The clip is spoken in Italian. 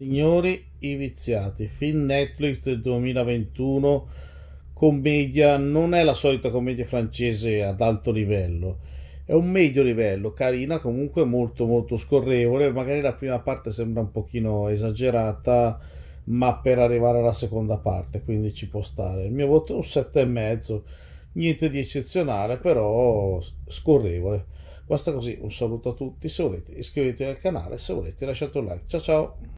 Signori i viziati, film Netflix del 2021, commedia, non è la solita commedia francese ad alto livello, è un medio livello, carina, comunque molto molto scorrevole, magari la prima parte sembra un pochino esagerata, ma per arrivare alla seconda parte, quindi ci può stare. Il mio voto è un 7,5, niente di eccezionale, però scorrevole. Basta così, un saluto a tutti, se volete iscrivetevi al canale, se volete lasciate un like. Ciao ciao!